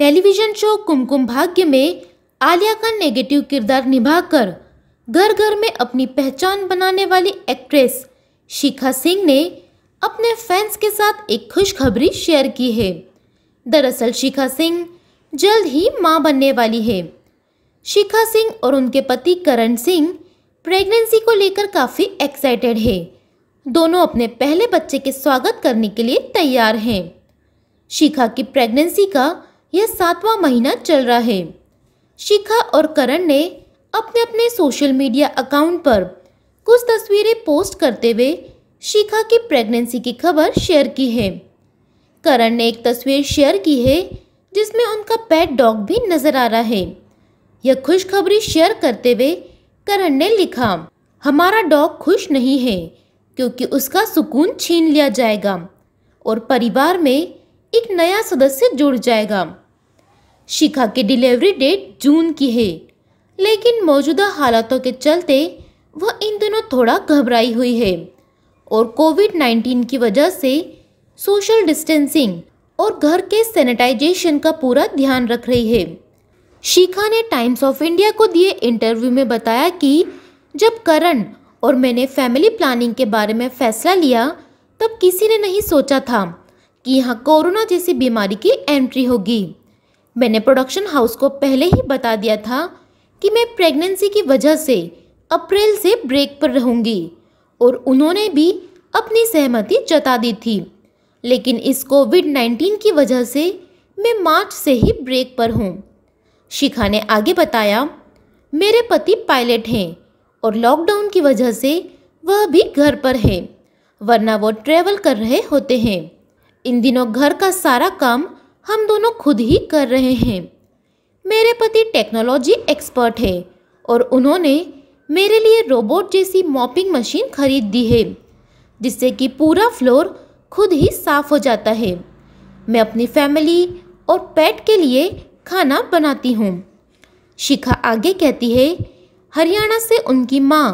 television show कुमकुम भाग्य में आलिया का नेगेटिव किरदार निभाकर घर घर में अपनी पहचान बनाने वाली एक्ट्रेस शिखा सिंह ने अपने फैंस के साथ एक खुशखबरी शेयर की है दरअसल शिखा सिंह जल्द ही मां बनने वाली है शिखा सिंह और उनके पति करण सिंह प्रेगनेंसी को लेकर काफ़ी एक्साइटेड है दोनों अपने पहले बच्चे के स्वागत करने के लिए तैयार हैं शिखा की प्रेगनेंसी का यह सातवां महीना चल रहा है शिखा और करण ने अपने अपने सोशल मीडिया अकाउंट पर कुछ तस्वीरें पोस्ट करते हुए शिखा की प्रेगनेंसी की खबर शेयर की है करण ने एक तस्वीर शेयर की है जिसमें उनका पेट डॉग भी नजर आ रहा है यह खुशखबरी शेयर करते हुए करण ने लिखा हमारा डॉग खुश नहीं है क्योंकि उसका सुकून छीन लिया जाएगा और परिवार में एक नया सदस्य जुड़ जाएगा शिखा की डिलीवरी डेट जून की है लेकिन मौजूदा हालातों के चलते वह इन दिनों थोड़ा घबराई हुई है और कोविड 19 की वजह से सोशल डिस्टेंसिंग और घर के सैनिटाइजेशन का पूरा ध्यान रख रही है शिखा ने टाइम्स ऑफ इंडिया को दिए इंटरव्यू में बताया कि जब करण और मैंने फैमिली प्लानिंग के बारे में फैसला लिया तब किसी ने नहीं सोचा था कि यहाँ कोरोना जैसी बीमारी की एंट्री होगी मैंने प्रोडक्शन हाउस को पहले ही बता दिया था कि मैं प्रेगनेंसी की वजह से अप्रैल से ब्रेक पर रहूँगी और उन्होंने भी अपनी सहमति जता दी थी लेकिन इस कोविड नाइन्टीन की वजह से मैं मार्च से ही ब्रेक पर हूँ शिखा ने आगे बताया मेरे पति पायलट हैं और लॉकडाउन की वजह से वह भी घर पर है वरना वो ट्रैवल कर रहे होते हैं इन दिनों घर का सारा काम हम दोनों खुद ही कर रहे हैं मेरे पति टेक्नोलॉजी एक्सपर्ट है और उन्होंने मेरे लिए रोबोट जैसी मॉपिंग मशीन खरीद दी है जिससे कि पूरा फ्लोर खुद ही साफ हो जाता है मैं अपनी फैमिली और पेट के लिए खाना बनाती हूँ शिखा आगे कहती है हरियाणा से उनकी माँ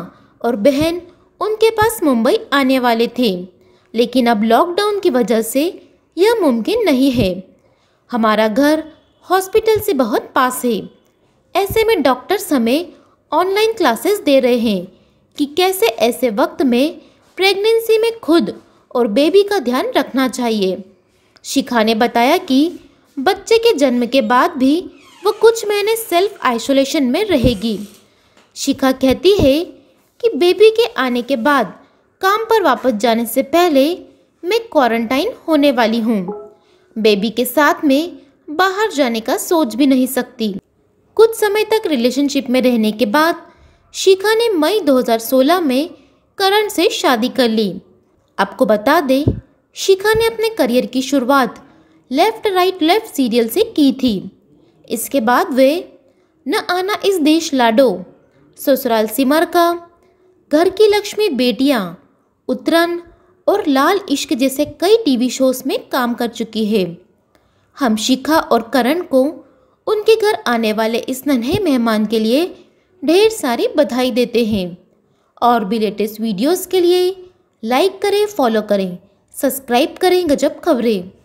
और बहन उनके पास मुंबई आने वाले थे लेकिन अब लॉकडाउन की वजह से यह मुमकिन नहीं है हमारा घर हॉस्पिटल से बहुत पास है ऐसे में डॉक्टर्स हमें ऑनलाइन क्लासेस दे रहे हैं कि कैसे ऐसे वक्त में प्रेगनेंसी में खुद और बेबी का ध्यान रखना चाहिए शिखा ने बताया कि बच्चे के जन्म के बाद भी वो कुछ महीने सेल्फ आइसोलेशन में रहेगी शिखा कहती है कि बेबी के आने के बाद काम पर वापस जाने से पहले मैं क्वारंटाइन होने वाली हूँ बेबी के साथ में बाहर जाने का सोच भी नहीं सकती कुछ समय तक रिलेशनशिप में रहने के बाद शिखा ने मई 2016 में करण से शादी कर ली आपको बता दें शिखा ने अपने करियर की शुरुआत लेफ्ट राइट लेफ्ट सीरियल से की थी इसके बाद वे न आना इस देश लाडो ससुराल सिमर का घर की लक्ष्मी बेटियां उतरन और लाल इश्क जैसे कई टीवी शोज में काम कर चुकी है हम शिखा और करण को उनके घर आने वाले इस नन्हे मेहमान के लिए ढेर सारी बधाई देते हैं और भी लेटेस्ट वीडियोस के लिए लाइक करें फॉलो करें सब्सक्राइब करें गजब खबरें